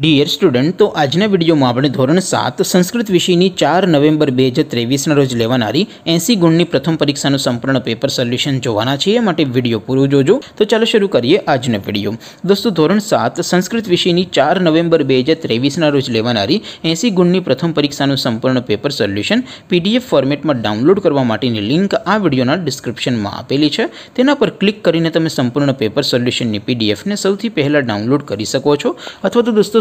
dear student तो आज ने वीडियो में अपने ધોરણ 7 संस्कृत विषयनी 4 નવેમ્બર 2023 ના રોજ લેવાણારી 80 ગુણની પ્રથમ પરીક્ષાનું સંપૂર્ણ પેપર સોલ્યુશન જોવાના છે એ માટે વિડિયો પૂરો જોજો તો ચાલો શરૂ કરીએ આજ ને પેડિયો દોસ્તો ધોરણ 7 संस्कृत विषयनी 4 નવેમ્બર 2023 ના રોજ લેવાણારી 80 ગુણની પ્રથમ પરીક્ષાનું સંપૂર્ણ પેપર સોલ્યુશન PDF ફોર્મેટમાં ડાઉનલોડ કરવા માટેની લિંક આ વિડિયોના ડિસ્ક્રિપ્શનમાં આપેલી છે તેના પર ક્લિક કરીને તમે સંપૂર્ણ પેપર સોલ્યુશનની PDF ને સૌથી પહેલા ડાઉનલોડ કરી શકો છો અથવા તો દોસ્તો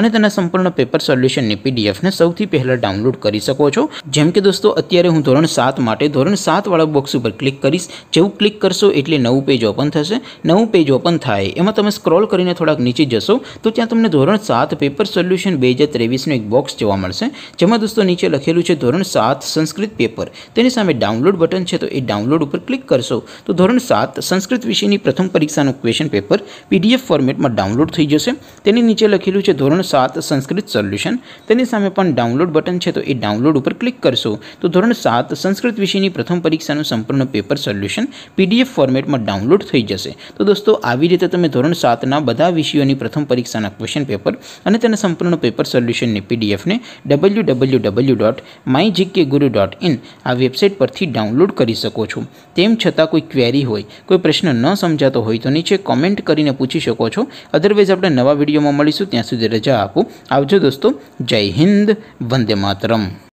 અને તમે આ સંપૂર્ણ પેપર સોલ્યુશન ને પીડીએફ ને સૌથી પહેલા ડાઉનલોડ કરી શકો છો જેમ કે દોસ્તો અત્યારે હું ધોરણ 7 માટે ધોરણ 7 વાળો બોક્સ ઉપર ક્લિક કરીસ જેવું ક્લિક કરશો એટલે નવું પેજ ઓપન થશે નવું પેજ ઓપન થાય એમાં તમે સ્ક્રોલ કરીને થોડક નીચે જશો તો ત્યાં તમને ધોરણ 7 પેપર સોલ્યુશન 2023 નો એક બોક્સ જોવા મળશે જેમાં દોસ્તો નીચે લખેલું છે ધોરણ 7 સંસ્કૃત પેપર તેની સામે ડાઉનલોડ બટન છે તો એ ડાઉનલોડ ઉપર ક્લિક કરશો તો ધોરણ 7 સંસ્કૃત વિષયની પ્રથમ પરીક્ષા નું ક્વેશ્ચન પેપર પીડીએફ ફોર્મેટમાં ડાઉનલોડ થઈ જશે તેની નીચે લખેલું છે ધોરણ 7 સંસ્કૃત સોલ્યુશન તેની સામે પણ ડાઉનલોડ બટન છે તો એ ડાઉનલોડ ઉપર ક્લિક કરશો તો ધોરણ 7 સંસ્કૃત વિષયની પ્રથમ પરીક્ષાનું સંપૂર્ણ પેપર સોલ્યુશન પીડીએફ ફોર્મેટમાં ડાઉનલોડ થઈ જશે તો દોસ્તો આવી રીતે તમે ધોરણ 7 ના બધા વિષયોની પ્રથમ પરીક્ષાના ક્વેશ્ચન પેપર અને તેના સંપૂર્ણનો પેપર સોલ્યુશન ને પીડીએફ ને www.mygkguru.in આ વેબસાઈટ પરથી ડાઉનલોડ કરી શકો છો તેમ છતાં કોઈ ક્વેરી હોય કોઈ પ્રશ્ન ન સમજાતો હોય તો નીચે કમેન્ટ કરીને પૂછી શકો છો અધરવેઝ આપણે નવા વિડિયોમાં મળીશું ત્યાં સુધી रजा आप आवजो दोस्तों जय हिंद वंदे मातरम